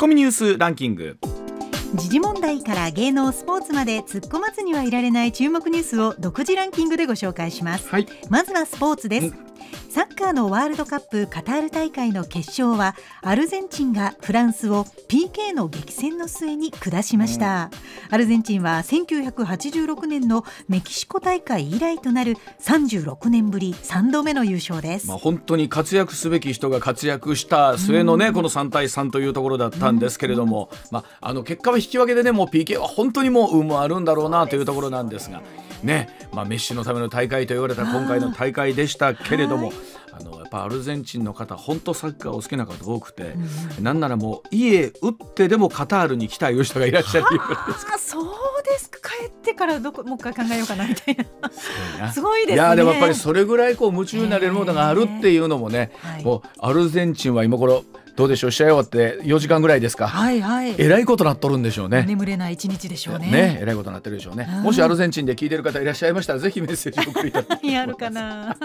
コミニュースランキング時事問題から芸能スポーツまで突っ込まずにはいられない注目ニュースを独自ランキングでご紹介します、はい、まずはスポーツです、うんサッカーのワールドカップカタール大会の決勝はアルゼンチンがフランスを PK の激戦の末に下しました、うん、アルゼンチンは1986年のメキシコ大会以来となる36年ぶり3度目の優勝です、まあ、本当に活躍すべき人が活躍した末のね、うん、この3対3というところだったんですけれども、うん、まあ、あの結果は引き分けでねもう PK は本当にもう運もあるんだろうなというところなんですが。ねまあ、メッシのための大会と言われた今回の大会でしたけれども。あのやっぱアルゼンチンの方本当サッカーを好きな方多くて、うん、なんならもう家打ってでもカタールに来たい人がいらっしゃるうかそうですか帰ってからどこもう一回考えようかなみたいなすごいです、ね、いやでもやっぱりそれぐらいこう夢中になれるものがあるっていうのもね、もうアルゼンチンは今頃どうでしょう試合終わって4時間ぐらいですか、はいはい、えらいことなっとるんでしょうね眠れない一日でしょうねねえらいことなってるでしょうね、もしアルゼンチンで聞いてる方いらっしゃいましたらぜひメッセージ送りたいやるかな、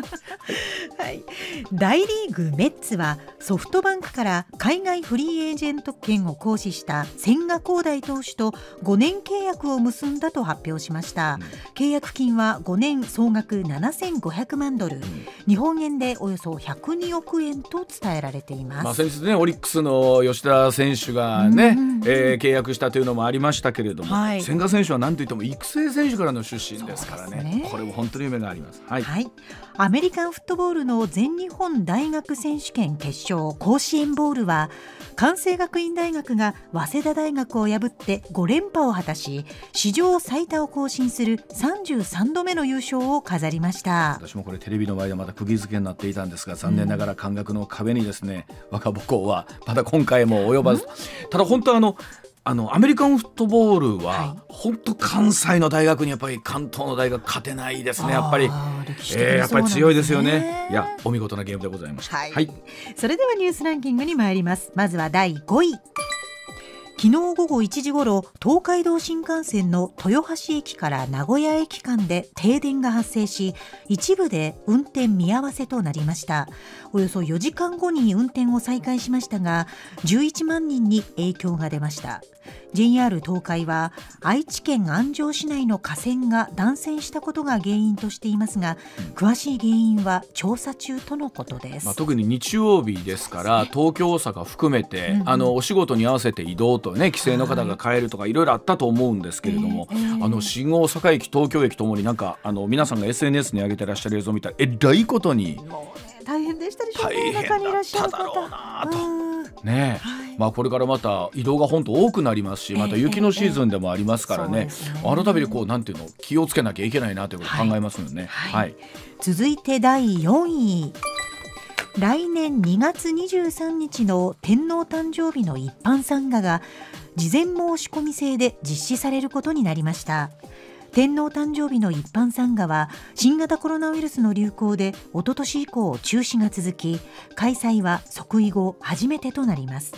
はい、大リーグメッツはソフトバンクから海外フリーエージェント権を行使した千賀滉大投手と5年契約を結んだと発表しました、うん、契約金は5年総額7500万ドル、うん、日本円でおよそ102億円と伝えられています、まあ、先日ねオリックスの吉田選手がね、えー、契約したというのもありましたけれども、はい、千賀選手は何といっても育成選手からの出身ですからね、ね、これも本当に夢があります、はい、はい、アメリカンフットボールの全日本大学選手権決勝甲子園ボールは関西学院大学が早稲田大学を破って5連覇を果たし史上最多を更新する33度目の優勝を飾りました私もこれテレビの前でまた釘付けになっていたんですが残念ながら感覚の壁にですね、うん、若母校ははまだ今回も及ばず、ただ本当あのあのアメリカンフットボールは、本当関西の大学にやっぱり関東の大学勝てないですねやっぱり、えー、やっぱり強いですよねいやお見事なゲームでございました、はいそれではニュースランキングに参りますまずは第5位昨日午後1時ごろ東海道新幹線の豊橋駅から名古屋駅間で停電が発生し一部で運転見合わせとなりましたおよそ4時間後に運転を再開しましたが11万人に影響が出ました JR 東海は愛知県安城市内の架線が断線したことが原因としていますが詳しい原因は調査中とのことです、まあ、特に日曜日ですから東京大阪含めて、あのお仕事に合わせて移動とね帰省の方が帰るとかいろいろあったと思うんですけれども、えーえー、あの新大阪駅東京駅ともになんかあの皆さんが SNS に上げてらっしゃる映像を見たらえらいことに。大変でしたでしょうね中にいらっしゃる方。ねまあ、これからまた移動が本当多くなりますしまた雪のシーズンでもありますからね,、改めてこうなんていうの気をつけなきゃいけないなということを考えますよね、はい続いて第4位来年2月23日の天皇誕生日の一般参賀が事前申し込み制で実施されることになりました。天皇誕生日の一般参賀は新型コロナウイルスの流行で一昨年以降中止が続き開催は即位後初めてとなります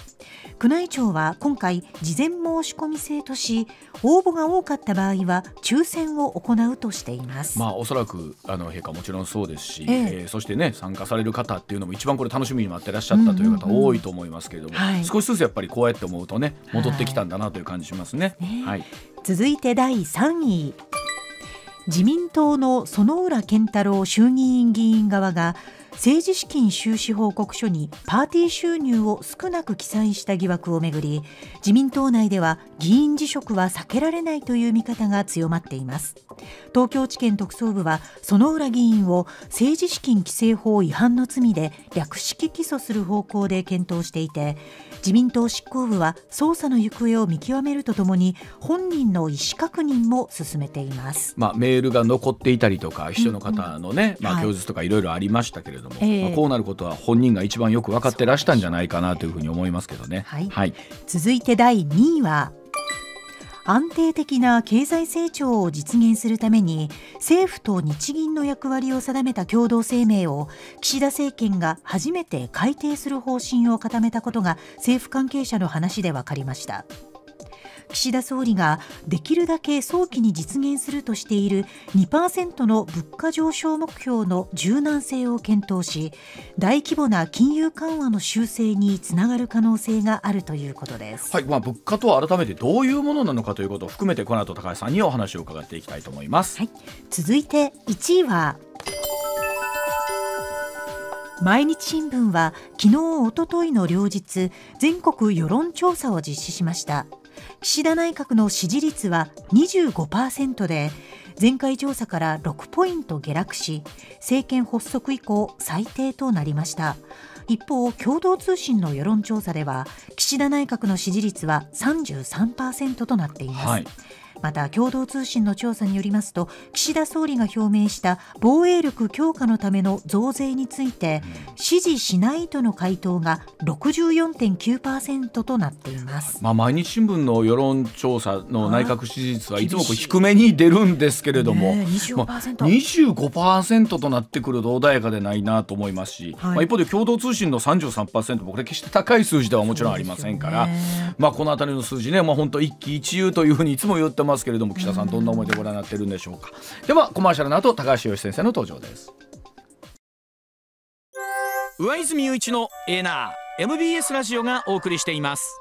宮内庁は今回事前申し込み制とし応募が多かった場合は抽選を行うとしています、まあ、おそらくあの陛下もちろんそうですし、えええー、そしてね参加される方っていうのも一番これ楽しみに待ってらっしゃったという方多いと思いますけれども、うんうんうんはい、少しずつやっぱりこうやって思うとね戻ってきたんだなという感じしますね。はい、ねはい続いて第3位自民党の薗浦健太郎衆議院議員側が政治資金収支報告書にパーティー収入を少なく記載した疑惑をめぐり自民党内では議員辞職は避けられないという見方が強まっています東京地検特捜部は薗浦議員を政治資金規正法違反の罪で略式起訴する方向で検討していて自民党執行部は捜査の行方を見極めるとともに本人の意思確認も進めています、まあ、メールが残っていたりとか秘書の方のね、うんうん、まあ、供述とかいろいろありましたけれどども、えー、まあ、こうなることは本人が一番よく分かってらしたんじゃないかなというふうに思いますけどね。はい、はい、続いて第2位は安定的な経済成長を実現するために政府と日銀の役割を定めた共同声明を岸田政権が初めて改定する方針を固めたことが政府関係者の話で分かりました。岸田総理ができるだけ早期に実現するとしている2%の物価上昇目標の柔軟性を検討し大規模な金融緩和の修正につながる可能性があるということです、はいまあ、物価とは改めてどういうものなのかということを含めてこの後高橋さんにお話を伺っていきたいと思います、はい、続いて1位は毎日新聞は昨日おとといの両日全国世論調査を実施しました。岸田内閣の支持率は25%で前回調査から6ポイント下落し政権発足以降最低となりました一方共同通信の世論調査では岸田内閣の支持率は33%となっています、はい、また共同通信の調査によりますと岸田総理が表明した防衛力強化のための増税について支持しないとの回答が64.9%となっています、まあ、毎日新聞の世論調査の内閣支持率はいつも低めに出るんですけれども、ね25%まあ、25%となってくると穏やかでないなと思いますし、はい、まあ、一方で共同通信の33%これ決して高い数字ではもちろんありませんから、ね、まあ、この辺りの数字ね、まあ、本当一喜一憂というふうにいつも言ってますけれども岸田さんどんな思いでご覧になってるんでしょうかではコマーシャルの後高橋由先生の登場です上泉雄一のエナー MBS ラジオがお送りしています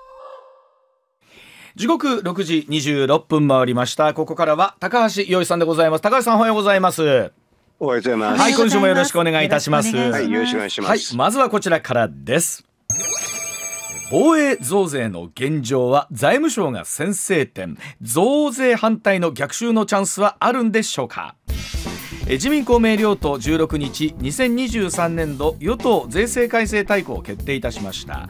時刻六時二十六分回りましたここからは高橋洋一さんでございます高橋さんおはようございますおはようございますはい今週もよろしくお願いいたしますはいよろしくお願いします、はい、まずはこちらからです防衛増税の現状は財務省が先制点増税反対の逆襲のチャンスはあるんでしょうか自民公明両党16日2023年度与党税制改正大綱を決定いたしました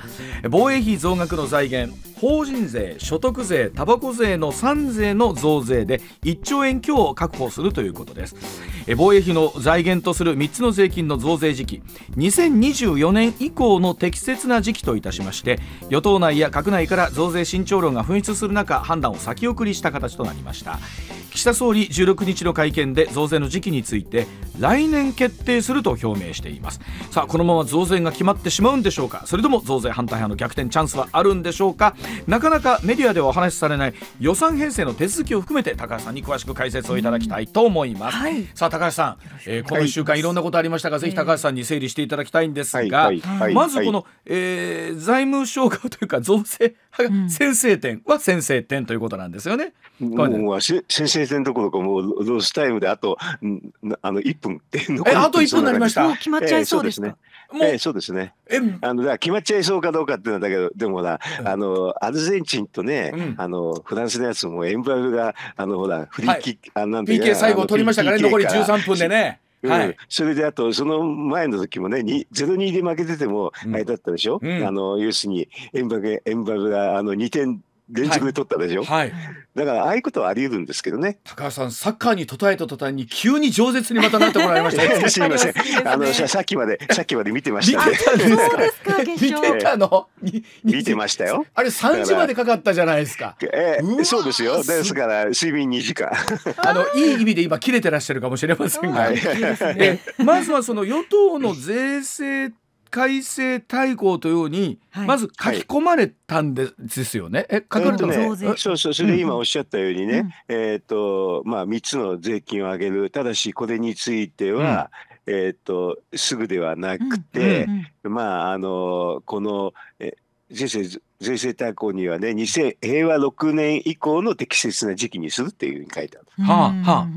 防衛費増額の財源法人税所得税たばこ税の3税の増税で1兆円強を確保するということです防衛費の財源とする3つの税金の増税時期2024年以降の適切な時期といたしまして与党内や閣内から増税慎重論が噴出する中判断を先送りした形となりました岸田総理16日の会見で増税の時期について来年決定すると表明していますさあこのまま増税が決まってしまうんでしょうかそれとも増税反対派の逆転チャンスはあるんでしょうかなかなかメディアではお話しされない予算編成の手続きを含めて高橋さんに詳しく解説をいただきたいと思います、はい、さあ高橋さん、えー、この1週間いろんなことありましたが、ぜひ高橋さんに整理していただきたいんですが、まずこの、えー、財務省がというか増税先制点は先制点ということなんですよね。もう先制点どころかもうロスタイムであとあの1分ってえあと1分になりました。もう決まっちゃいそうですね。もう、えー、そうですね。えあのだ決まっちゃいそうかどうかっていうのだけどでもほら、うん、あのアルゼンチンとね、うん、あのフランスのやつもエンバラがあのほらフリーキック、はい、あなんで PK 最後取りましたからね残り13分でね。はい、それであとその前の時もね0-2で負けててもあれだったでしょ、うん、あの要するにエンバブエンバブがあの2点現地で取ったでしょ、はい、はい、だからああいうことはあり得るんですけどね高橋さんサッカーに途絶えた途端に急に饒舌にまたなってもらいました、すみません、あのさっきまでさっきまで見てましたね見てたの 見てましたよあれ三時までかかったじゃないですかえー、そうですよですから睡眠二時間あのいい意味で今切れてらっしゃるかもしれませんが、はい、えまずはその与党の税制改正大綱というように、はい、まず書き込まれたんで,、すよね。え書かれたの、ね、そうそうそれで今おっしゃったようにね、うん、えっ、ー、とまあ3つの税金を上げるただしこれについては、うん、えっ、ー、とすぐではなくて、うんうんうん、まああのこのえ税制税制大綱にはね2000平和6年以降の適切な時期にするっていうふうに書いてある。はあは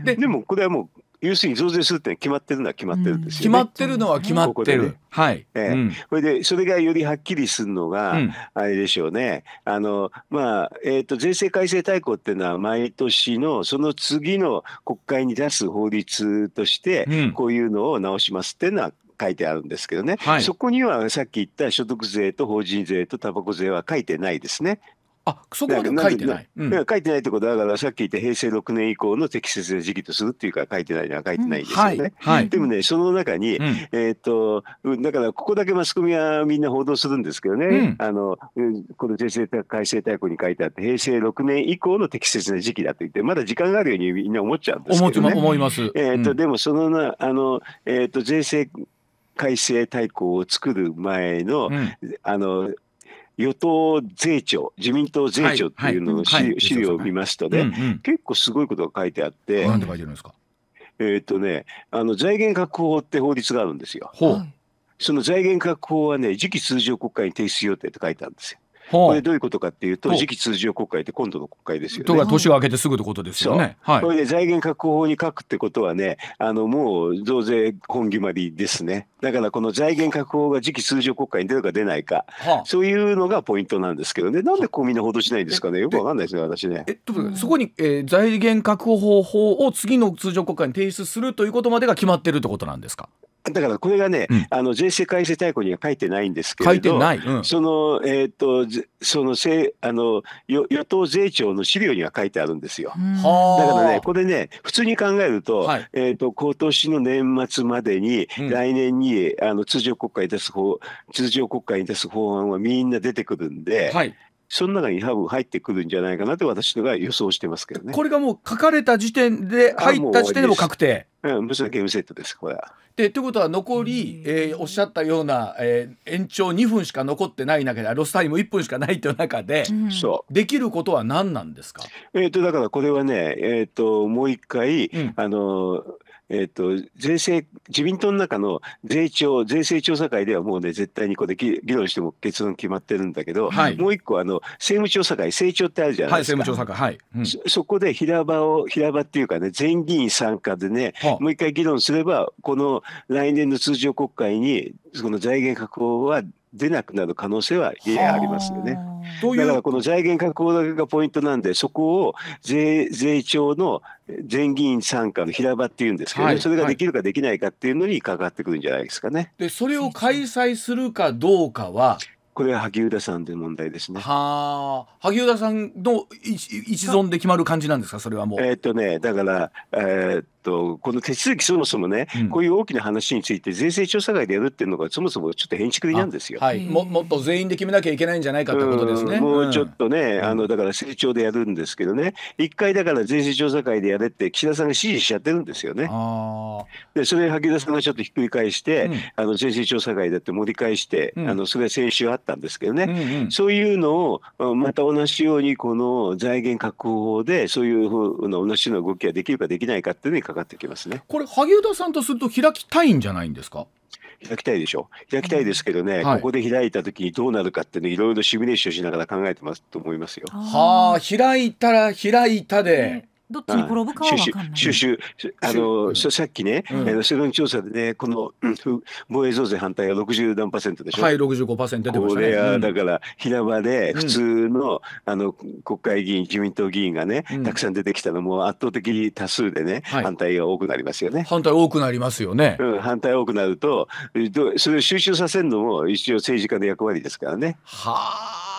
あ、ででもこれはもう要するに増税するって決まってるのは決まってるんですよ、ね、決まってるのは決まってる。ここね、はい。えー、うん、それで、それがよりはっきりするのが、あれでしょうね。あの、まあ、えっ、ー、と、税制改正大綱っていうのは、毎年の、その次の国会に出す法律として、こういうのを直しますっていうのは、書いてあるんですけどね、はい、そこにはさっき言った所得税と法人税とたばこ税は書いてないですね。あそこまで書いてない。うん、書いてないってことだからさっき言った平成6年以降の適切な時期とするっていうか書いてないのは書いてないですよね。はいはい、でもねその中に、うん、えっとだからここだけマスコミはみんな報道するんですけどね、あのこの税制改正大綱に書いてあって平成6年以降の適切な時期だと言ってまだ時間があるようにみんな思っちゃうんですけど、ね、思います。えっとでもそのなあの、えー、っと税制改正大綱を作る前の、あの与党税調、自民党税調っていうのの資,、はいはい、資料を見ますとね、はいうんうん、結構すごいことが書いてあって、なんて書いてるんですかえー、っとね、あの財源確保って法律があるんですよ。その財源確保はね、次期通常国会に提出予定って書いてあるんですよ。これどういうことかっていうと、次期通常国会って今度の国会ですよね。と年が明けてすぐってことですよね。はい、これで財源確保法に書くってことはね、あのもう増税本決まりですね。だからこの財源確保が次期通常国会に出るか出ないか、はあ、そういうのがポイントなんですけどね、なんでこうみんな報道しないんですかね、よくわかんないですね、私ね。えっと、そこに、えー、財源確保法を次の通常国会に提出するということまでが決まってるってことなんですか。だからこれがね、うん、あの税制改正大綱には書いてないんですけれど、うん、その、えっ、ー、と、そのせあの与与党税調の資料には書いてあるんですよ。だからね、これね、普通に考えると、はい、えっ、ー、と、今年の年末までに、来年にあの通常国会に出す法、通常国会に出す法案はみんな出てくるんで、はい、その中に多分入ってくるんじゃないかなって私が予想してますけどね。これがもう書かれた時点で、入った時点でも確定。うん、むしろゲームセットです、これは。でということは残り、えー、おっしゃったような、えー、延長2分しか残ってない中でロスタイム1分しかないという中で、そうできることは何なんですか、えーと、だからこれはね、えーと、ともう一回、うん、あのーえっ、ー、と、税制、自民党の中の税調、税制調査会ではもうね、絶対にこれ議論しても結論決まってるんだけど、はい、もう一個、あの、政務調査会、政調ってあるじゃないですか。はい、政務調査会。はいうん、そそこで平場を、平場っていうかね、全議員参加でね、もう一回議論すれば、この来年の通常国会に、その財源確保は出なくなる可能性はありますよね。だからこの財源確保だけがポイントなんで、そこを税税調の全議員参加の平場っていうんですけど、ねはい、それができるかできないかっていうのにかかってくるんじゃないですかね。で、それを開催するかどうかは、これは萩生田さんで問題ですね。はあ、萩生田さんの一存で決まる感じなんですか、それはもう。えー、っとね、だから、えー、と、この手続き、そもそもね、うん、こういう大きな話について、税制調査会でやるっていうのが、そもそもちょっと変築なんですよ、はい、も。もっと全員で決めなきゃいけないんじゃないかということですね。もうちょっとね、あのだから成長でやるんですけどね、一回だから税制調査会でやれって、岸田さんが指示しちゃってるんですよね。で、それ、萩生田さんがちょっとひっくり返して、あの税制調査会だって盛り返して、あのそれは先週あったんですけどね、うんうん、そういうのを、また同じように、この財源確保法で、そういうふうな同じような動きができるかできないかっていうのにかかってきますね。これ、萩生田さんとすると開きたいんじゃないんですか開きたいでしょう。開きたいですけどね、はい、ここで開いた時にどうなるかっていのいろいろシミュレーションしながら考えてますと思いますよ。はあ開いたら開いたで、どっちに転ぶかは分かんない。収集あの、うん、さっきね、うん、世論調査でねこの、うん、防衛増税反対が60何パーセントでしょ。はい65%出てましたね。これはだから平場で普通の,、あの国会議員自民党議員がねたくさん出てきたのも圧倒的に多数でね、反対が多くなりますよね。反対多くなりますよね。反対多くなるとそれを収集させるのも一応政治家の役割ですからね。はあ。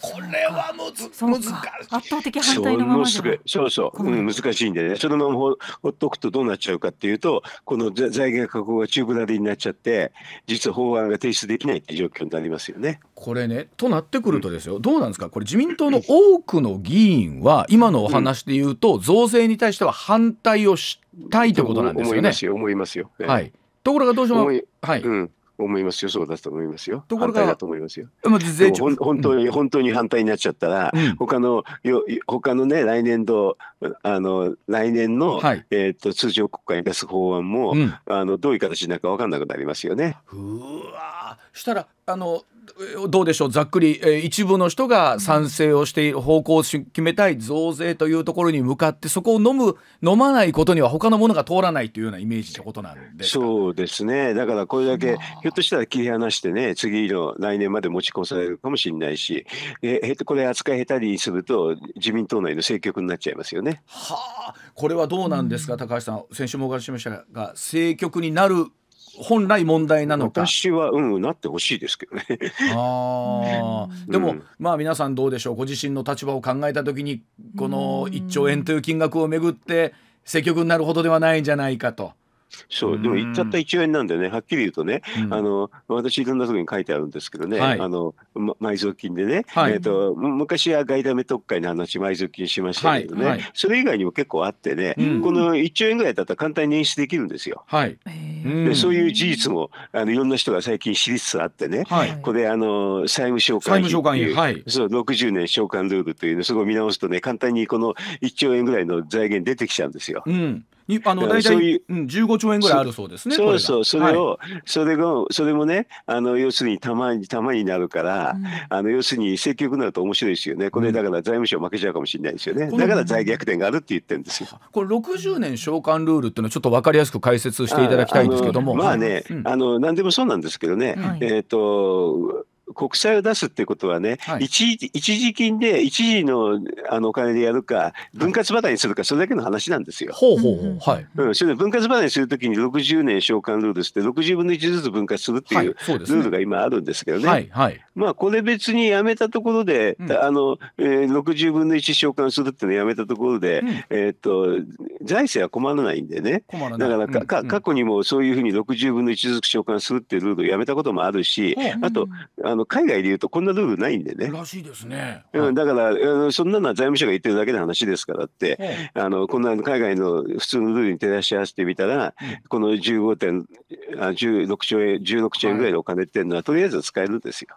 これはむず難しい圧倒的反対のままじゃそうそう、うん、難しいんでねそのままほほっとくとどうなっちゃうかっていうとこの財源確保が中ぶなりになっちゃって実は法案が提出できないって状況になりますよね。これねとなってくるとですよ、うん、どうなんですかこれ自民党の多くの議員は今のお話で言うと、うん、増税に対しては反対をしたいということなんですよね。思いますよ思いますよ。はいところがどうしても、はいうん、思いますよ、そうだと思いますよ。ところが反対だと思いますよ。まあ、全然本当に、うん、本当に反対になっちゃったら、うん、他のよ他のね来年度あの来年の、はい、えっ、ー、と通常国会に出す法案も、うん、あのどういう形になるか分かんなくなりますよね。うわしたらあのどうでしょうざっくり、えー、一部の人が賛成をして方向を決めたい増税というところに向かってそこを飲む飲まないことには他のものが通らないというようなイメージってことなんでそうですねだからこれだけ、ひょっとしたら切り離してね次の来年まで持ち越されるかもしれないしえへこれ扱い下手にすると自民党内の政局になっちゃいますよね。はあこれはどうなんですか、高橋さん先週もお伺いしましたが政局になる本来問題なのか私はうんなってほしいですけどねあでも、うん、まあ皆さんどうでしょうご自身の立場を考えた時にこの1兆円という金額をめぐって積極になるほどではないんじゃないかと。そうでも言っちゃった1円なんでねはっきり言うとね、うん、あの私いろんなところに書いてあるんですけどね、はい、あの埋蔵金でね、はい、えーと、昔は外為特会の話埋蔵金しましたけどね、はい、それ以外にも結構あってね、うん、この1兆円ぐらいだったら簡単に認識できるんですよ。はい、でそういう事実もあのいろんな人が最近知りつつあってね、これあの債務償還費はい、そう60年償還ルールというのすごい見直すとね簡単にこの1兆円ぐらいの財源出てきちゃうんですよ。うんにあの大体うん、15兆円ぐらいあるそうですね。そうそうそれを、はい、それがそれもねあの要するにたまにたまになるから、うん、あの要するに積極になると面白いですよね。これだから財務省負けちゃうかもしれないですよね。だから財逆転があるって言ってるんですよ。これ60年償還ルールっていうのはちょっとわかりやすく解説していただきたいんですけども。ああまあね、はい、あの何でもそうなんですけどね。はい、えー、と国債を出すってことはね、はい、一一時金で一時のあのお金でやるか分割払いにするかそれだけの話なんですよ。ほうほうほうはい。うん、それで分割払いにするときに60年償還ルールして60分の1ずつ分割するっていう、ルールが今あるんですけどね。はいはい。まあ、これ別にやめたところで、うん、あの、えー、60分の1償還するっていうのをやめたところで、うん、えっ、ー、と、財政は困らないんでね。だからか、うん、過去にもそういうふうに60分の1ずつ償還するっていうルールをやめたこともあるし、あと、あの、海外でいうとこんなルールないんでね。らしいですね。うん、だから、そんなのは財務省が言ってるだけの話ですからって、あの、こんな海外の普通のルールに照らし合わせてみたら、この15点、あ16兆円、16兆円ぐらいのお金っていうのは、とりあえず使えるんですよ。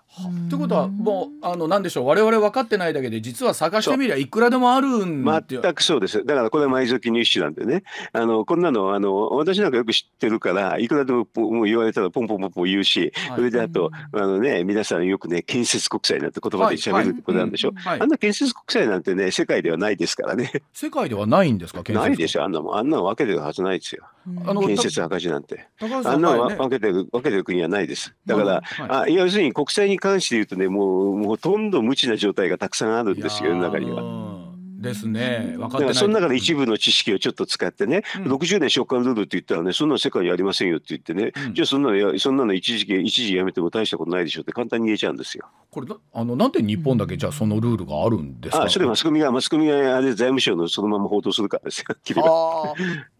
ということはもうあの何でしょう我々分かってないだけで実は探してみりゃいくらでもあるん全くそうですだからこれは埋蔵金入手なんでねあのこんなのあの私なんかよく知ってるからいくらでももう言われたらポンポンポンポン言うし、はい、それであと、あのね皆さんよくね建設国債なんて言葉でしゃべるってことなんでしょ、はいはい、あんな建設国債なんてね世界ではないですからね世界ではないんですかないですよあんなもんあんなわけでるはずないですよ、あの建設赤字なんて、あんなわけでるわけでる国はないですだから、あ要するに国債に関関して言うとね、もう、もうほとんど無知な状態がたくさんあるんですよ、世の中には。ですね分かってないその中で一部の知識をちょっと使ってね、うん、60年償還ルールって言ったらねそんな世界にありませんよって言ってね、うん、じゃあそんなのやそんなの一時期一時やめても大したことないでしょうって簡単に言えちゃうんですよ。これあのなんで日本だけじゃあそのルールがあるんですか、ね、あそれマスコミがマスコミがあれ財務省のそのまま報道するからですよ。あ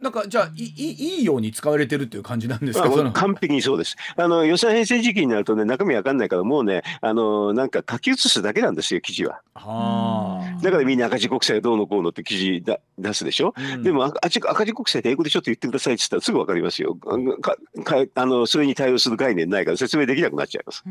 なんかじゃあいいいいように使われてるっていう感じなんですか、まあ、完璧にそうです。あの予算編成時期になるとね中身わかんないからもうねあのなんか書き写すだけなんですよ記事は。はだからみんな赤字国債どうのこうのって記事だ出すでしょ、うん、でも赤字国債って英語でしょって言ってくださいって言ったらすぐ分かりますよかかあのそれに対応する概念ないから説明できなくなっちゃいます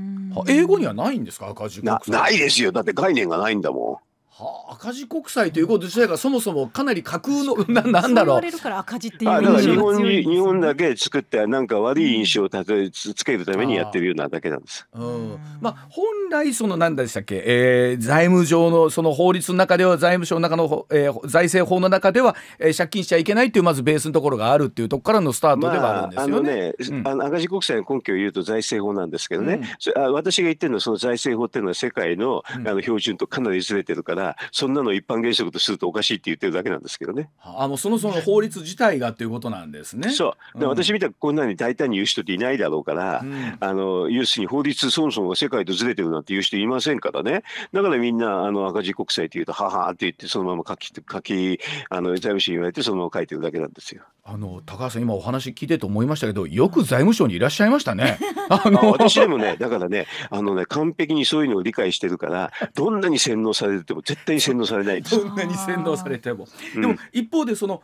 英語にはないんですか赤字国債ないですよだって概念がないんだもんはあ、赤字国債ということ自体がそもそもかなり架空のななんだろう。赤字っ日本に日本だけ作ってなんか悪い印象をたえつけるためにやってるようなだけなんです。うん、まあ本来その何でしたっけ、えー、財務上のその法律の中では財務省の中の、えー、財政法の中では、えー、借金しちゃいけないっていうまずベースのところがあるっていうとこからのスタートではあるんですよね。あ、の赤字国債の根拠を言うと財政法なんですけどね。うん、私が言ってるのはその財政法っていうのは世界のあの標準とかなりずれてるから。そんなの一般原則とするとおかしいって言ってるだけなんですけどね。あもうそもそも法律自体がということなんですね。そう、うん、私みたくこんなに大胆に言う人っていないだろうから、うん、あの要するに法律そもそも世界とずれてるなんて言う人いませんからねだからみんなあの赤字国債というとははって言ってそのまま書き書きあの財務省に言われてそのまま書いてるだけなんですよ。あの高橋さん今お話聞いてと思いましたけどよく財務省にいらっしゃいましたね。あの私でもねだからねあのね完璧にそういうのを理解してるからどんなに洗脳されても対に洗脳されないです んなに洗脳されてもでも、一方でその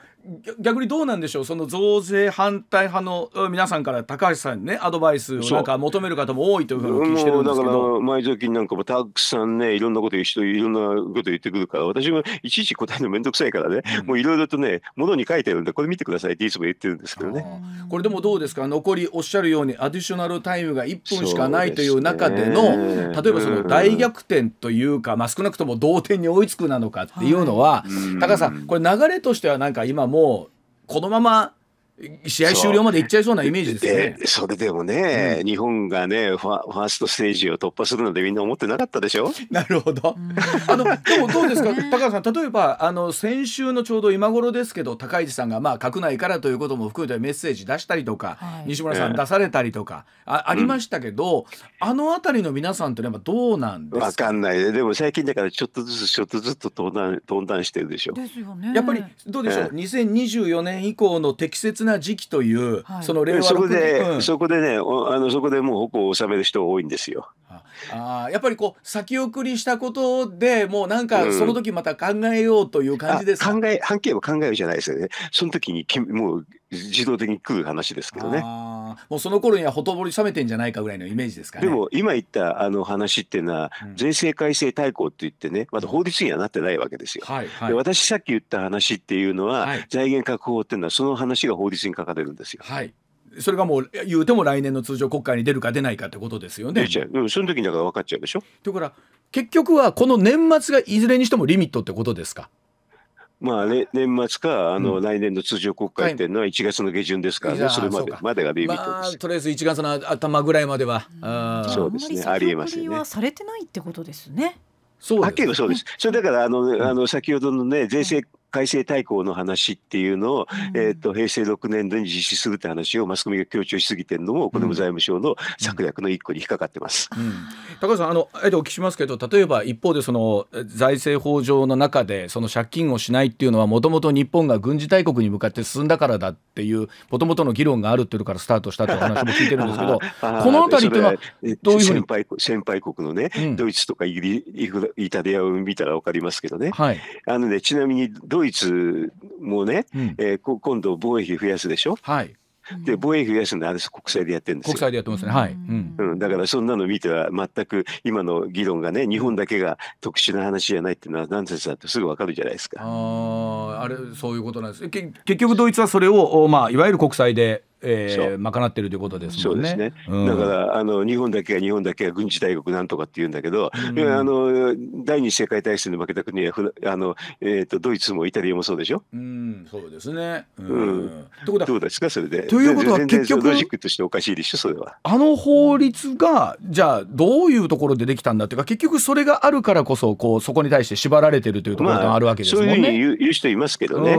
逆にどうなんでしょうその増税反対派の皆さんから高橋さんにねアドバイスをなんか求める方も多いというふうに聞いてるんですけど埋蔵金なんかもたくさんねいろんなこと言う人いろんなこと言ってくるから私もいちいち答えるの面倒くさいからね、うん、もういろいろとねものに書いてるんでこれ見てくださいっていつも言ってるんですけどねこれでもどうですか残りおっしゃるようにアディショナルタイムが1分しかないという中での、ね、例えばその大逆転というか、うん、まあ少なくとも同点に追いつくなのかっていうのは、はい、高さんこれ流れとしてはなんか今もうこのまま試合終了までいっちゃいそうなイメージですね。それでもね、うん、日本がねファ、ファーストステージを突破するなんてみんな思ってなかったでしょ なるほど。あのでもどうですか、高橋さん、例えばあの先週のちょうど今頃ですけど、高市さんが、まあ、閣内からということも含めてメッセージ出したりとか、はい、西村さん出されたりとか、あありましたけど、うん、あのあたりの皆さんってやっぱどうなんですかわかんない、でも最近だからちょっとずつ、ちょっとずつとんだんしてるでしょ。ですよね。やっぱりどうでしょう、えー、2024年以降の適切なな時期という、はい、その令和そこで、うん、そこでねあのそこでもう矛を収める人多いんですよ。ああやっぱりこう先送りしたことでもうなんかその時また考えようという感じですか、うん、考え半径は考えるじゃないですよねその時にもう自動的に来る話ですけどね。もうその頃にはほとぼり冷めてんじゃないかぐらいのイメージですかね。でも今言ったあの話っていうのは、税制改正大綱って言ってね、まだ法律にはなってないわけですよ。はいはい、で私さっき言った話っていうのは、財源確保っていうのはその話が法律に書かれるんですよ。はいそれがもう言うても来年の通常国会に出るか出ないかってことですよね。出ちゃう、ん、その時にだから分かっちゃうでしょ。だから結局はこの年末がいずれにしてもリミットってことですか。まあ、年末かあの、来年の通常国会っていうのは1月の下旬ですからね、それまでまでがビビットです、まあ、とりあえず1月の頭ぐらいまでは、うん、そうですねありえますよね。されてないってことですね。そうはっきりそうです。それだからあの、あの先ほどのね税制、改正大綱の話っていうのを、うん、えーと、平成6年度に実施するって話をマスコミが強調しすぎてるのもこれも財務省の策略の一個に引っかかってます、うんうん、高橋さんあのええてお聞きしますけど例えば一方でその財政法上の中でその借金をしないっていうのはもともと日本が軍事大国に向かって進んだからだっていうもともとの議論があるっていうからスタートしたという話も聞いてるんですけど この辺りていうのはどういうふうに先輩国のね、ドイツとかイギリイタリアを見たら分かりますけどね、はい、あのねちなみにドイドイツもね、うん、えー、今度防衛費増やすでしょ。はいで防衛費増やすのあれ国際でやってるんです国際でやってますね、はい、うんだからそんなの見ては全く今の議論がね日本だけが特殊な話じゃないっていうのは何ンだってすぐわかるじゃないですかあああれそういうことなんです結局ドイツはそれを、まあ、いわゆる国際でえー、賄ってるということですもんね。そうですね、うん、だからあの日本だけは日本だけは軍事大国なんとかって言うんだけど、うん、あの第二次世界大戦で負けた国はあの、えーと、ドイツもイタリアもそうでしょ。うん、そうですね、うん、どうですかそれで。ということは結局ロジックとしておかしいでしょそれは。あの法律がじゃあどういうところでできたんだっていうか結局それがあるからこそこうそこに対して縛られてるというところがあるわけですもんね。まあ、そういうふうに言う言う人いますけどね。え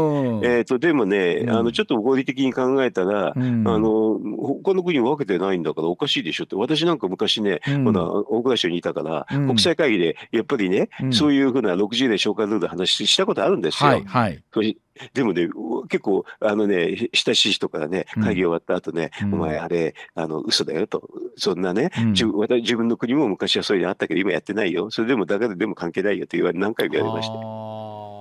ーと、でもね、あのちょっと合理的に考えたら、うん、あの他の国分けてないんだからおかしいでしょって、私なんか昔ね、うん、大蔵省にいたから、うん、国際会議でやっぱりね、うん、そういうふうな60年紹介ルールの話したことあるんですよ。はい、はい、でもね、結構、あのね、親しい人からね、会議終わった後ね、うん、お前あれ、あの、嘘だよと。そんなね、うん、自分自分の国も昔はそういうのあったけど、今やってないよ。それでも、だからでも関係ないよと言われ、何回も言われました。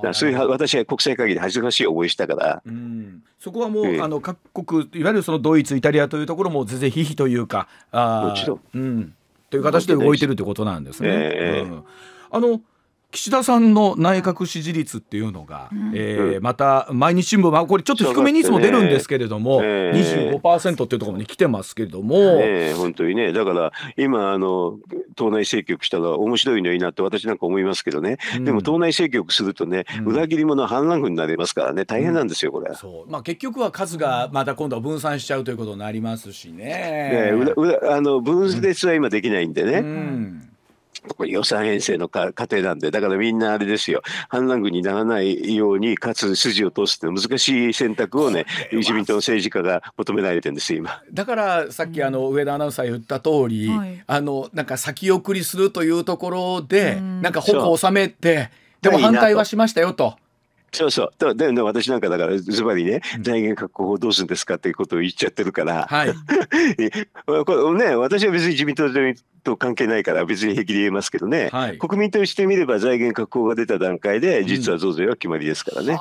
かそういう私は国際会議で恥ずかしい思いしたから、うん、そこはもう、えー、あの各国いわゆるそのドイツイタリアというところも是々非々というかあもちろん、うん、という形で動いてるってことなんですね。えー、うん、あの岸田さんの内閣支持率っていうのが、うん、えー、また毎日新聞はこれちょっと低めにいつも出るんですけれども、ねえー、25%っていうところに来てますけれども、えー、本当にねだから今あの党内政局したら面白いのいいなって私なんか思いますけどね、うん、でも党内政局するとね、裏切り者反乱軍になりますからね大変なんですよこれ、そうまあ、結局は数がまた今度は分散しちゃうということになりますしね。ね裏裏あの分裂は今できないんでね。うんこれ予算編成の過程なんで、だからみんなあれですよ、反乱軍にならないように、かつ筋を通すって難しい選択をね、自民党の政治家が求められてるんです、今。だからさっきあの上田アナウンサー言った通り、うん、あのなんか先送りするというところで、うん、なんか矛を収めて、でも反対はしましたよと。そうそう。で、で私なんかだから、ズバリね、財源確保法どうするんですかっていうことを言っちゃってるから、はい。これね、私は別に自民党と関係ないから、別に平気で言えますけどね、はい、国民としてみれば財源確保が出た段階で、実は増税は決まりですからね。うん、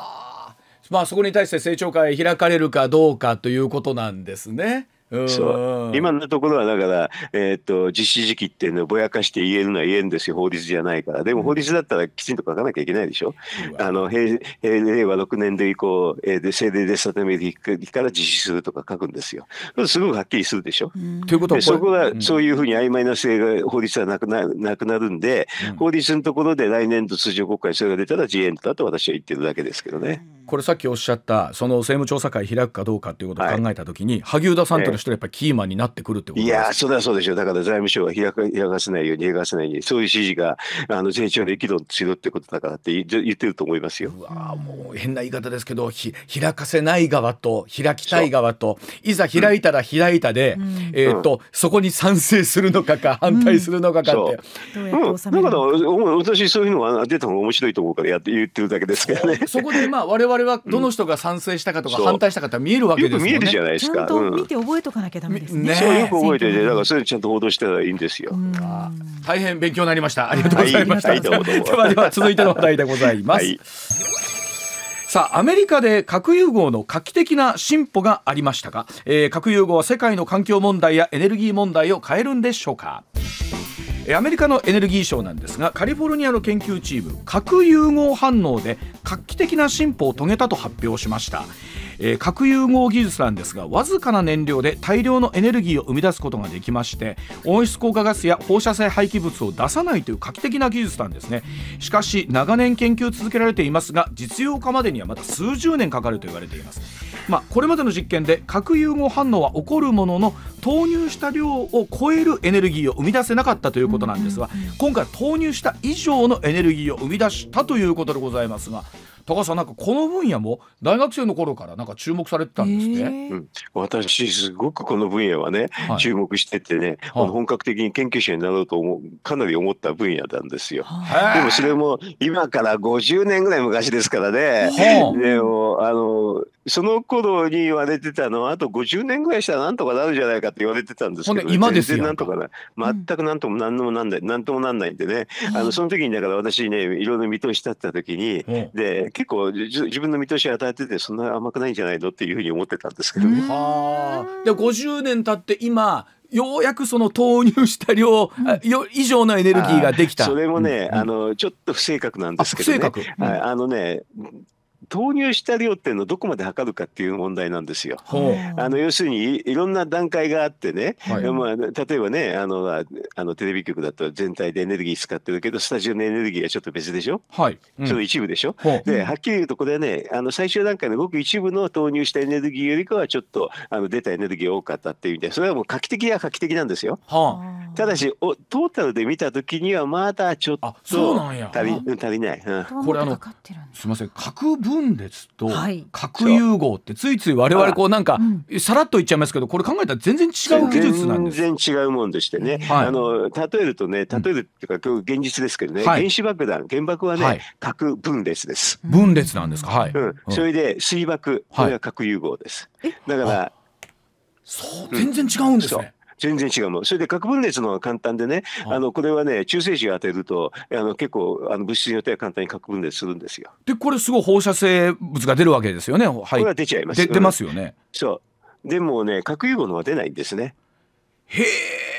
まあ、そこに対して政調会開かれるかどうかということなんですね。そう今のところはだから、えーと、実施時期っていうのをぼやかして言えるのは言えるんですよ法律じゃないからでも法律だったらきちんと書かなきゃいけないでしょ、うん、あの平令和6年度以降、えー、で政令で定める日から実施するとか書くんですよすごくはっきりするでしょ、うん、ということはそこが、うん、そういうふうに曖昧ないが法律はなくななくなるんで、法律のところで来年度通常国会それが出たら自演だと私は言ってるだけですけどね。これさっきおっしゃったその政務調査会開くかどうかということを考えたときに、はい、萩生田さんという人はやっぱりキーマンになってくるってことです、えー、いやそうだそうでしょうだから財務省は開か開かせないように開かせないようにそういう指示があの税調で議論しろってことだからって言ってると思いますよ。うわもう変な言い方ですけどひ開かせない側と開きたい側といざ開いたら開いたで、うん、えっと、うん、そこに賛成するのかか反対するのかかって。うん、うだから私そういうのは出た方が面白いと思うからやって言ってるだけですけどね。そこでまあ我々れはどの人が賛成したかとか反対したかって見えるわけですよね。よ見えるじゃないですか。ちゃんと見て覚えとかなきゃダメですね。ねそうよく覚えてて、だからそれちゃんと報道したらいいんですよ。大変勉強になりました。ありがとうございました。はい、ではでは続いての話題でございます。はいさあ、アメリカで核融合の画期的な進歩がありましたが、えー、核融合は世界の環境問題やエネルギー問題を変えるんでしょうか。アメリカのエネルギー省なんですがカリフォルニアの研究チーム核融合反応で画期的な進歩を遂げたと発表しました、えー、核融合技術なんですがわずかな燃料で大量のエネルギーを生み出すことができまして温室効果ガスや放射性廃棄物を出さないという画期的な技術なんですねしかし長年研究続けられていますが実用化までにはまた数十年かかると言われていますまあ、これまでの実験で核融合反応は起こるものの投入した量を超えるエネルギーを生み出せなかったということなんですが今回投入した以上のエネルギーを生み出したということでございますが高橋さんなんかこの分野も大学生の頃からなんか注目されてたんですね、私すごくこの分野はね、はい、注目しててね、はい、本格的に研究者になろうと思うかなり思った分野なんですよ、はい、でもそれも今から50年ぐらい昔ですからね、でもあのその頃に言われてたのはあと50年ぐらいしたらなんとかなるじゃないかって言われてたんですけど、ね、今ですよなんとかな全くなんともなんもなんない、なんともなんないんでね、あのその時にだから私ねいろいろ見通し立った時に、うん、で結構自分の見通し与えててそんな甘くないんじゃないのっていうふうに思ってたんですけどね。はで50年経って今ようやくその投入した量、以上のエネルギーができた。それもね、うん、あのちょっと不正確なんですけどね。不正確、うん、あのね投入した量っていうのをどこまで測るかっていう問題なんですよ。あの要するにいろんな段階があってね、はいまあ、例えばねあのあのテレビ局だと全体でエネルギー使ってるけどスタジオのエネルギーはちょっと別でしょ、はいうん、その一部でしょ、うん、ではっきり言うとこれはねあの最終段階のごく一部の投入したエネルギーよりかはちょっとあの出たエネルギー多かったっていう意味でそれはもう画期的は画期的なんですよ。はあ、ただしおトータルで見た時にはまだちょっと足り足りない。うん、これあのすみません核分分裂と核融合ってついつい我々こうなんかさらっと言っちゃいますけどこれ考えたら全然違う技術なんです全然違うもんでしてね、はい、あの例えるとね例えるっていうか、現実ですけどね、はい、原子爆弾原爆はね、はい、核分裂です分裂なんですかはい、うん、それで水爆これは核融合です、だからそう全然違うんですね、全然違うもん。それで核分裂の方簡単でね、あのこれはね、中性子を当てると、あの結構あの物質によっては簡単に核分裂するんですよ。で、これすごい放射性物が出るわけですよね。はい、これは出ちゃいます。出ますよね。そう。でもね、核融合のは出ないんですね。へえ。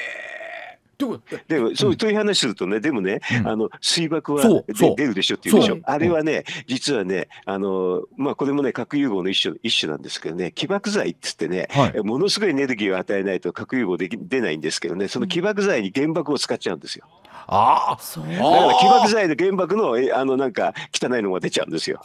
でも、でもそういう話するとね、でもね、あの水爆は出るでしょっていうでしょ。あれはね、実はね、あのまあこれもね核融合の一種一種なんですけどね、起爆剤っつってね、ものすごいエネルギーを与えないと核融合でき出ないんですけどね、その起爆剤に原爆を使っちゃうんですよ。ああ、そう。だから起爆剤で原爆のあのなんか汚いのが出ちゃうんですよ。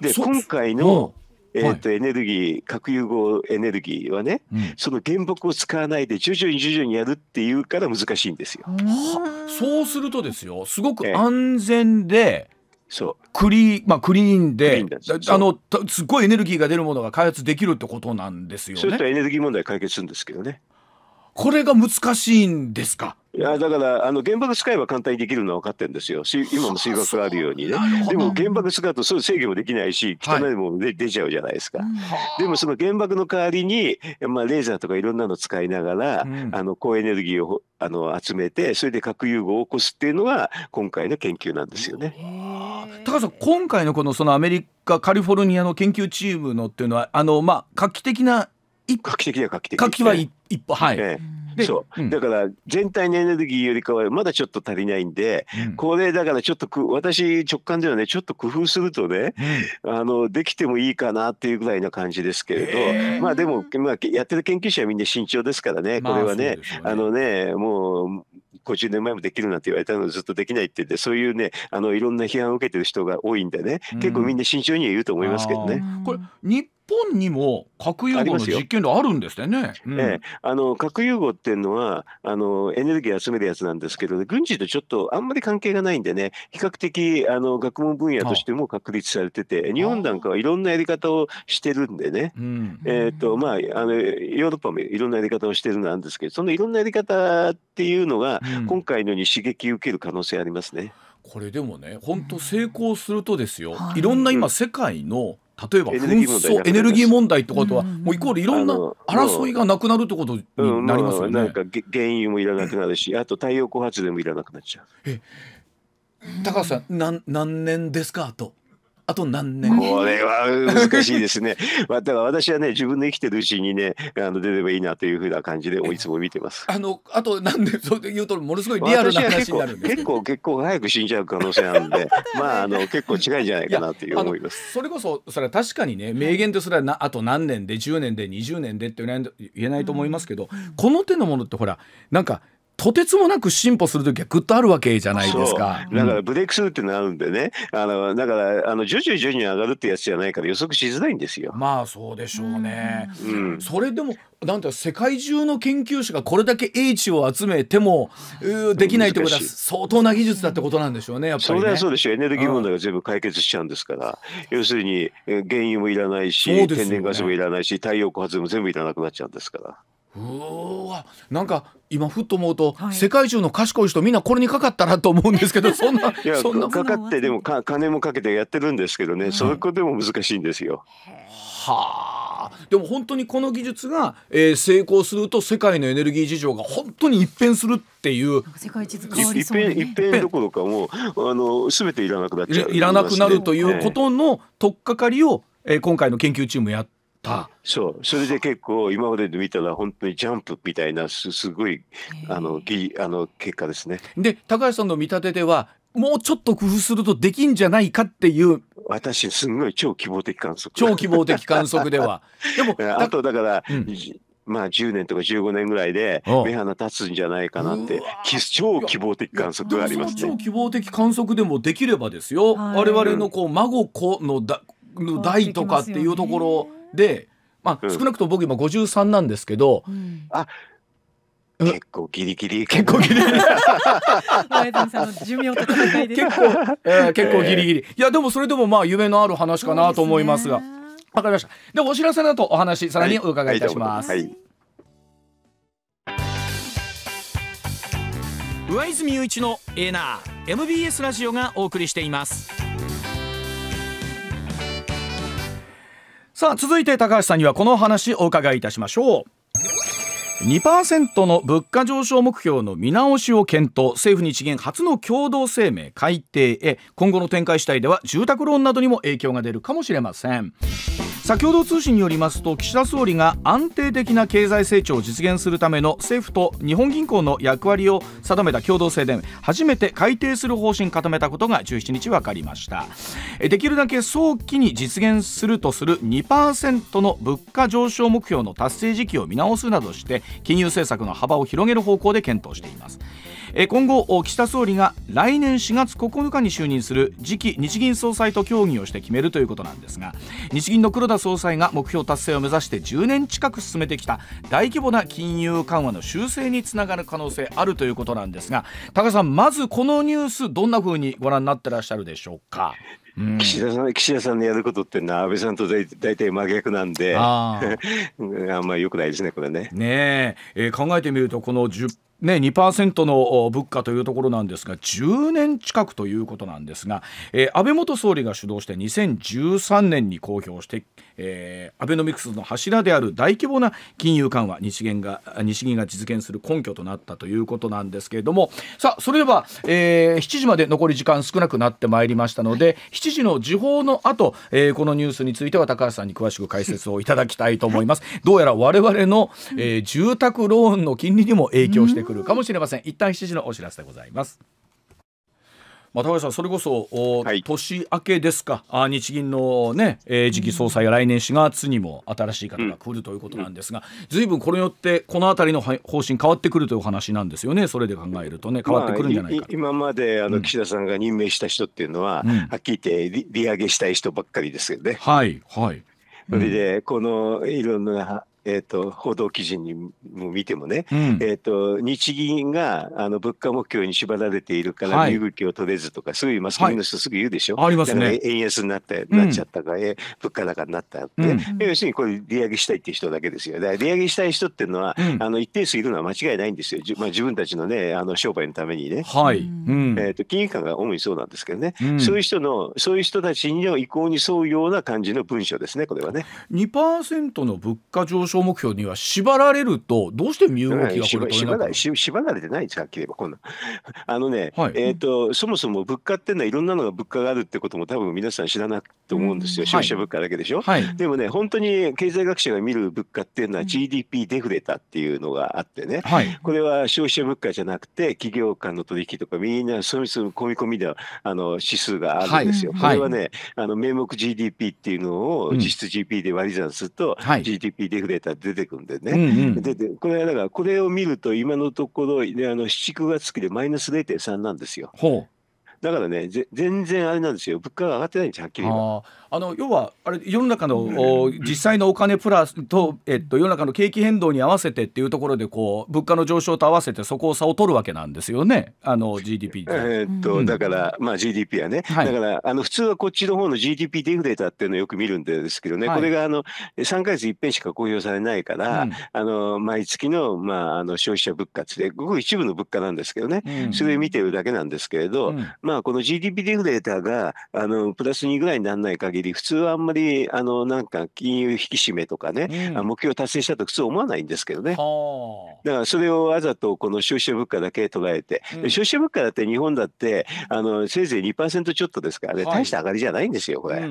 で今回のえーとエネルギー核融合エネルギーはね、うん、その原木を使わないで徐々に徐々にやるっていうから難しいんですよ。はそうするとですよすごく安全で、そうクリ,、まあ、クリーンであのすごいエネルギーが出るものが開発できるってことなんですよね。そうするとエネルギー問題解決するんですけどね。これが難しいんですかいやだからあの原爆使えば簡単にできるのは分かってるんですよ、今も水爆があるようにね。でも原爆使うとそうい制御もできないし、汚いもので、はい、出ちゃうじゃないですか。でもその原爆の代わりに、まあ、レーザーとかいろんなの使いながら、うん、あの高エネルギーをあの集めて、それで核融合を起こすっていうのが、今回の研究なんですよね。高橋さん、今回のこのそのアメリカ、カリフォルニアの研究チームのっていうのは、あのまあ、画期的な、画期的には画期的、画期は一一歩はい、えそう、うん、だから全体のエネルギーよりかはまだちょっと足りないんで、うん、これだからちょっとく私直感ではねちょっと工夫するとね、うん、あのできてもいいかなっていうぐらいな感じですけれどまあでも、まあ、やってる研究者はみんな慎重ですからねこれはねまあね、あのねもう50年前もできるなんて言われたのずっとできないって言ってそういうねあのいろんな批判を受けてる人が多いんでね結構みんな慎重には言うと思いますけどね。これ日本にも核融合の実験であるんですね。うん、ええ、あの核融合っていうのはあのエネルギー集めるやつなんですけど、軍事とちょっとあんまり関係がないんでね、比較的あの学問分野としても確立されてて、日本なんかはいろんなやり方をしてるんでね、えっ、とまああのヨーロッパもいろんなやり方をしてるなんですけど、そのいろんなやり方っていうのが、うん、今回のに刺激受ける可能性ありますね。これでもね本当成功するとですよ、いろんな今世界の例えば紛争エネルギー問題ってことは、もうイコールいろんな争いがなくなるってことになりますよね。なんか原油もいらなくなるし、あと太陽光発電もいらなくなっちゃう。え高橋さん、なん何年ですかと。あと何年 これは難しいですね。まあ、だから私はね、自分の生きてるうちにね、あの出ればいいなというふうな感じで、いつも見てます。あの、あと、なんで、そう言うと、ものすごいリアルな話になるんです結構、結構早く死んじゃう可能性なんで、まあ、あの、結構近いんじゃないかなという思います。それこそ、それは確かにね、名言とてそれはな、あと何年で、10年で、20年でって言えないと思いますけど、この手のものって、ほら、なんか、とてつもなく進歩する時はぐっとあるわけじゃないですか。だからブレイクスルーってなるんでね、あのだからあの徐々に徐々に上がるってやつじゃないから予測しづらいんですよ。まあそうでしょうね。うん、それでもなんて世界中の研究者がこれだけ英知を集めてもできないってことは相当な技術だってことなんでしょうねやっぱり、ね、それはそうでしょうエネルギー問題が全部解決しちゃうんですから、うん、要するに原油もいらないし、ね、天然ガスもいらないし太陽光発電も全部いらなくなっちゃうんですから。うわなんか今ふっと思うと、はい、世界中の賢い人みんなこれにかかったなと思うんですけど そんなそんなかかってでもか金もかけてやってるんですけどね、はい、そこでも難しいんですよ。はあでも本当にこの技術が、えー、成功すると世界のエネルギー事情が本当に一変するっていう世界地図変わりそう、ね、一変どころかもうあの全ていらなくなっちゃういらなくなるということの取っかかりを、えー、今回の研究チームやって。。そう、それで結構今までで見たら本当にジャンプみたいなすすごいあのぎあの結果ですね。で高橋さんの見立てではもうちょっと工夫するとできんじゃないかっていう私すごい超希望的観測超希望的観測では でもあとだから、うんまあ、10年とか15年ぐらいで目鼻立つんじゃないかなって超希望的観測があります、ね、超希望的観測でもできればですよ、はい、我々のこう孫子のの代とかっていうところ、で、まあ、少なくとも僕今53なんですけど、うん結構ギリギリ。結構ギリギリ。寿命とい結構、えー、結構ギリギリ。いや、でもそれでもまあ夢のある話かなと思いますが。わかりました。ではお知らせだとお話、さらにお伺いいたします。はいはい、上泉雄一のエナー MBS ラジオがお送りしています。さあ続いて高橋さんにはこのお話お伺いいたしましょう2%の物価上昇目標の見直しを検討政府日銀初の共同声明改定へ今後の展開次第では住宅ローンなどにも影響が出るかもしれません先ほど通信によりますと岸田総理が安定的な経済成長を実現するための政府と日本銀行の役割を定めた共同声明初めて改定する方針固めたことが17日分かりましたできるだけ早期に実現するとする2%の物価上昇目標の達成時期を見直すなどして金融政策の幅を広げる方向で検討していますえ今後岸田総理が来年4月9日に就任する次期日銀総裁と協議をして決めるということなんですが日銀の黒田総裁が目標達成を目指して10年近く進めてきた大規模な金融緩和の修正につながる可能性あるということなんですが高さんまずこのニュースどんなふうにご覧になってらっしゃるでしょうか。うん、岸田さん岸田さんのやることって安倍さんと大体真逆なんであ あんまりよくないですねこれね。ねええー、考えてみるとこのね、2%の物価というところなんですが10年近くということなんですが、えー、安倍元総理が主導して2013年に公表して、えー、アベノミクスの柱である大規模な金融緩和日銀が日銀が実現する根拠となったということなんですけれどもさあそれでは、えー、7時まで残り時間少なくなってまいりましたので7時の時報の後、えー、このニュースについては高橋さんに詳しく解説をいただきたいと思います。どうやら我々の、えー、住宅ローンの金利にも影響してくくるかもしれません一旦7時のお知らせでございます。まあ、高橋さん、それこそ、はい、年明けですか、あ日銀のね、えー、次期総裁が来年4月にも新しい方が来るということなんですが、ずいぶんこれによって、この辺りの方針、変わってくるというお話なんですよね、それで考えるとね、変わってくるんじゃないか、まあ、今まであの岸田さんが任命した人っていうのは、うん、はっきり言って利、上げしたい人ばっかりですけどね。はい、はいそれで、このいろんなえーと、報道記事にも見てもね、うん、えーと、日銀があの物価目標に縛られているから身動きを取れずとか、すぐマスコミの人すぐ言うでしょ、はい、ありますね円安になった、なっちゃったから、物価高になったって、うん、要するにこれ利上げしたいっていう人だけですよ利上げしたい人っていうのは、あの一定数いるのは間違いないんですよ、まあ、自分たちの,、ね、あの商売のためにね、はいえーと、金融機関が主にそうなんですけどね、そういう人のそういう人たちの意向に沿うような感じの文章ですねこれはね。2%の物価上昇昇目標には縛られると、どうして身動きがこれ取れなく縛られてないです、はきれば、こんな。あのね、はい、えっ、ー、と、そもそも物価ってのは、いろんなのが物価があるってことも、多分皆さん知らないと思うんですよ、消費者物価だけでしょ。はい、でもね、本当に経済学者が見る物価っていうのは、GDP デフレたっていうのがあってね、はい、これは消費者物価じゃなくて、企業間の取引とか、みんな、そのその込み込みではあの指数があるんですよ。これはね、あの名目 GDP っていうのを実質 GDP で割り算すると、GDP デフレたら出てくるんでね、うんうん、ででこれはだからこれを見ると今のところ、ね、あの7、9月期でマイナス0.3なんですよ。だからね、全然あれなんですよ、物価が上がってないんですはっきり言あの要はあれ世の中の、実際のお金プラスと、えっと、世の中の景気変動に合わせてっていうところでこう物価の上昇と合わせてそこを差を取るわけなんですよねあの GDP えっと、うん、だから、まあ、GDP はね、はい、だからあの普通はこっちの方の GDP デフレーターっていうのをよく見るんですけどね、はい、これがあの3か月いっぺんしか公表されないから、うん、あの毎月の,、まあ、あの消費者物価ってごく一部の物価なんですけどね、うん、それを見てるだけなんですけれど、まあこの GDP デフレーターがあのプラス2ぐらいにならない限りり普通はあんまりあのなんか金融引き締めとかね、うん、目標達成したと普通思わないんですけどねだからそれをわざとこの消費者物価だけ捉えて、うん、消費者物価だって日本だってあのせいぜい2%ちょっとですからね、はい、大した上がりじゃないんですよこれ、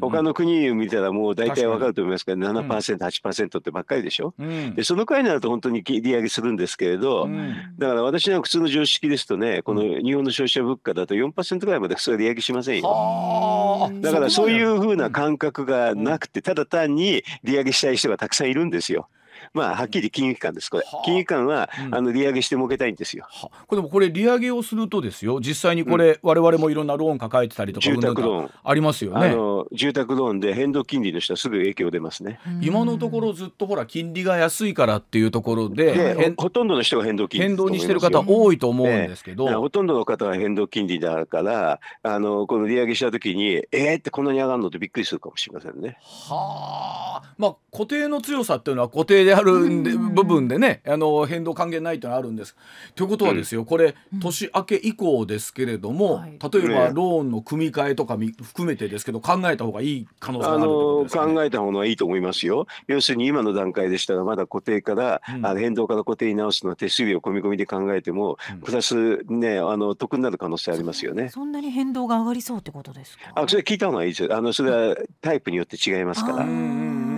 他の国を見たらもう大体わかると思いますけど 7%8% ってばっかりでしょ、うん、でそのくらいになると本当に利上げするんですけれど、うん、だから私の普通の常識ですとねこの日本の消費者物価だと4%ぐらいまで普通は利上げしませんよ、だからそういういうふうな感覚がなくて、ただ単に利上げしたい人がたくさんいるんですよ。まあ、はっきり金融機関です、これ、金融機関は、うん、あの利上げして儲けたいんですよ。これもこれ、利上げをするとですよ、実際にこれ、われわれもいろんなローン抱えてたりとか、住宅ローンありますよね住宅ローンで変動金利の人はすぐ影響出ますね今のところ、ずっとほら、金利が安いからっていうところで、ほとんどの人が変動金利変動にしてる方、多いと思うんですけど、ね、ほとんどの方が変動金利だから、あのこの利上げしたときに、えーってこんなに上がるのってびっくりするかもしれませんね。はあ、まあ、固定の強さっていうのは、固定であるんで、部分でねあの変動還元ないというのはあるんです。ということはですよ、これ年明け以降ですけれども、例えばローンの組み替えとかみ含めてですけど考えた方がいい可能性があると、ね、考えた方がいいと思いますよ。要するに今の段階でしたらまだ固定から、あの変動から固定に直すのは手数料込み込みで考えても、プラスねあの得になる可能性ありますよねそ。んなに変動が上がりそうってことですか。あそれ聞いた方がいいです。あのそれはタイプによって違いますから。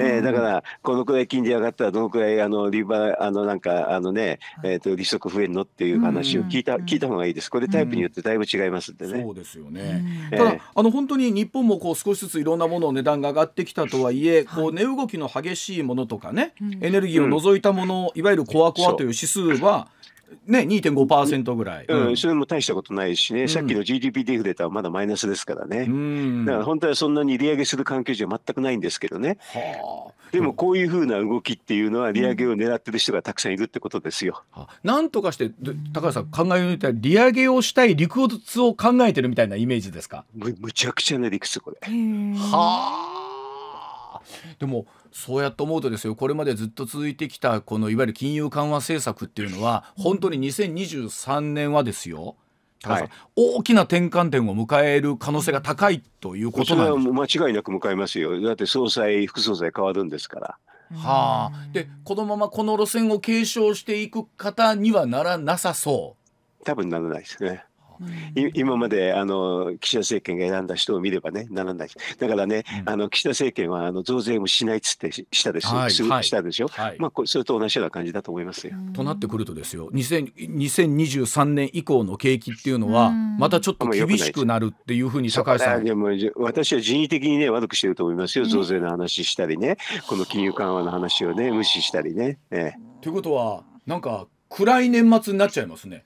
えー、だからこのくらい金利上がったらどのくらいあのリバあのなんかあのね、えー、と利息増えるのっていう話を聞いた、聞いた方がいいです。これタイプによってだいぶ違いますんでね。そうですよね。ただ、あの本当に日本もこう少しずついろんなものを値段が上がってきたとはいえ、こう値動きの激しいものとかね、エネルギーを除いたもの、いわゆるコアコアという指数は。ね、2.5%ぐらい、うん、うん、それも大したことないしね、うん、さっきの GDP デフレとはまだマイナスですからね、うん、だから本当はそんなに利上げする環境じゃ全くないんですけどね、はあ、でもこういうふうな動きっていうのは、利上げを狙ってる人がたくさんいるってことですよ。うん、なんとかして、高橋さん、考えようたら、利上げをしたい理屈を考えてるみたいなイメージですかむむちゃくちゃな理屈、これ。はあでもそうやって思うとですよこれまでずっと続いてきたこのいわゆる金融緩和政策っていうのは本当に2023年はですよはい、大きな転換点を迎える可能性が高いということなんで間違いなく迎えますよだって総裁副総裁変わるんですから。はあ、でこのままこの路線を継承していく方にはならなさそう。多分ならないですね。うん、今まであの岸田政権が選んだ人を見ればねならないだからね、うん、あの岸田政権はあの増税もしないっつってしたでい、したでしょ、はい、まあ、それと同じような感じだと思いますよ。となってくるとですよ2023年以降の景気っていうのはまたちょっと厳しくなるっていうふうに高橋さんも私は人為的にね悪くしてると思いますよ増税の話したりね、この金融緩和の話をね無視したりね。ねということはなんか暗い年末になっちゃいますね。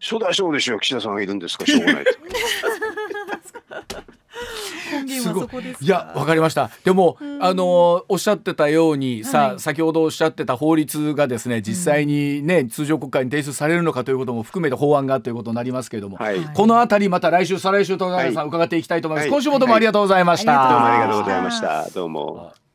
初代そうでしょう岸田さんがいるんですかしょうがない すごいいやわかりましたでもあのおっしゃってたようにさ、はい、先ほどおっしゃってた法律がですね実際にね、うん、通常国会に提出されるのかということも含めて法案がということになりますけれども、はい、この辺りまた来週再来週とはい、伺っていきたいと思います、今週もどうもありがとうございました、どうもありがとうございましたどうも。